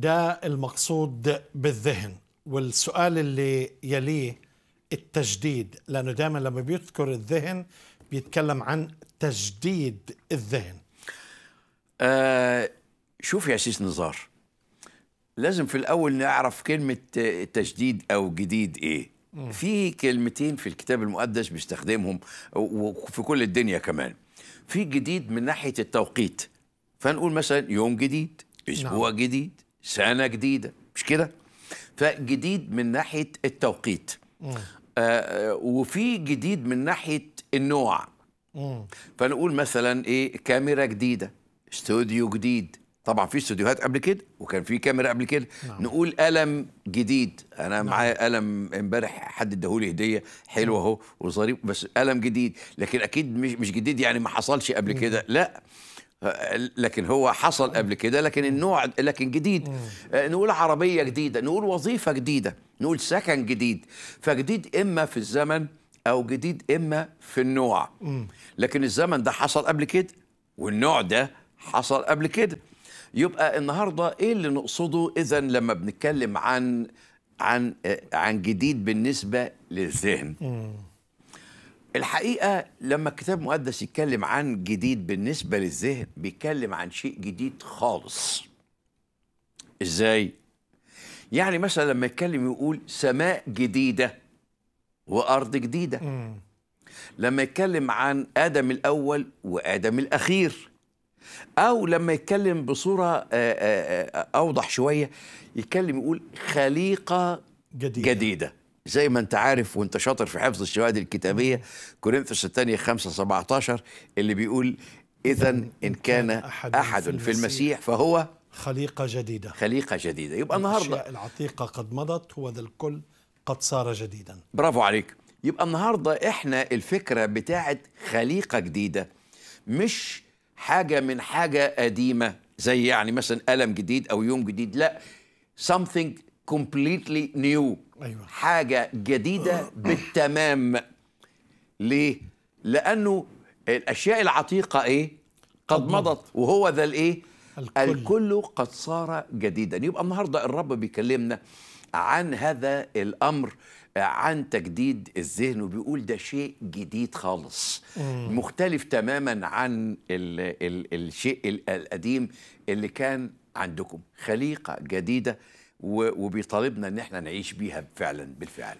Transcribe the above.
ده المقصود بالذهن والسؤال اللي يليه التجديد لأنه دائما لما بيذكر الذهن بيتكلم عن تجديد الذهن آه شوف يا سيس نزار لازم في الأول نعرف كلمة تجديد أو جديد إيه في كلمتين في الكتاب المقدس بيستخدمهم وفي كل الدنيا كمان في جديد من ناحية التوقيت فنقول مثلا يوم جديد أسبوع نعم. جديد سنة جديدة مش كده فجديد من ناحية التوقيت آه, آه، وفي جديد من ناحية النوع م. فنقول مثلا ايه كاميرا جديدة استوديو جديد طبعا في استوديوهات قبل كده وكان في كاميرا قبل كده نعم. نقول قلم جديد انا نعم. معايا قلم امبارح حد اداهولي هديه حلوه اهو وظريف بس قلم جديد لكن اكيد مش مش جديد يعني ما حصلش قبل كده لا لكن هو حصل قبل كده لكن النوع لكن جديد آه، نقول عربيه جديده نقول وظيفه جديده نقول سكن جديد فجديد اما في الزمن او جديد اما في النوع لكن الزمن ده حصل قبل كده والنوع ده حصل قبل كده يبقى النهارده ايه اللي نقصده اذا لما بنتكلم عن عن آه، عن جديد بالنسبه للذهن الحقيقه لما الكتاب المقدس يتكلم عن جديد بالنسبه للذهن بيتكلم عن شيء جديد خالص ازاي يعني مثلا لما يتكلم يقول سماء جديده وارض جديده مم. لما يتكلم عن ادم الاول وادم الاخير او لما يتكلم بصوره آه، آه، آه، اوضح شويه يتكلم يقول خليقه جديده, جديدة. زي ما انت عارف وانت شاطر في حفظ الشواهد الكتابيه كورنثوس الثانيه 5 17 اللي بيقول اذا ان كان احد, أحد في, في المسيح فهو خليقه جديده خليقه جديده يبقى النهارده العتيقه قد مضت وذا الكل قد صار جديدا برافو عليك يبقى النهارده احنا الفكره بتاعت خليقه جديده مش حاجه من حاجه قديمه زي يعني مثلا قلم جديد او يوم جديد لا something completely new أيوة. حاجة جديدة بالتمام ليه؟ لأنه الأشياء العتيقة إيه؟ قد مضت وهو ذا الإيه؟ الكل. الكل قد صار جديدا يبقى النهاردة الرب بيكلمنا عن هذا الأمر عن تجديد الذهن وبيقول ده شيء جديد خالص مم. مختلف تماما عن الـ الـ الشيء القديم اللي كان عندكم خليقة جديدة وبيطالبنا ان احنا نعيش بيها فعلا بالفعل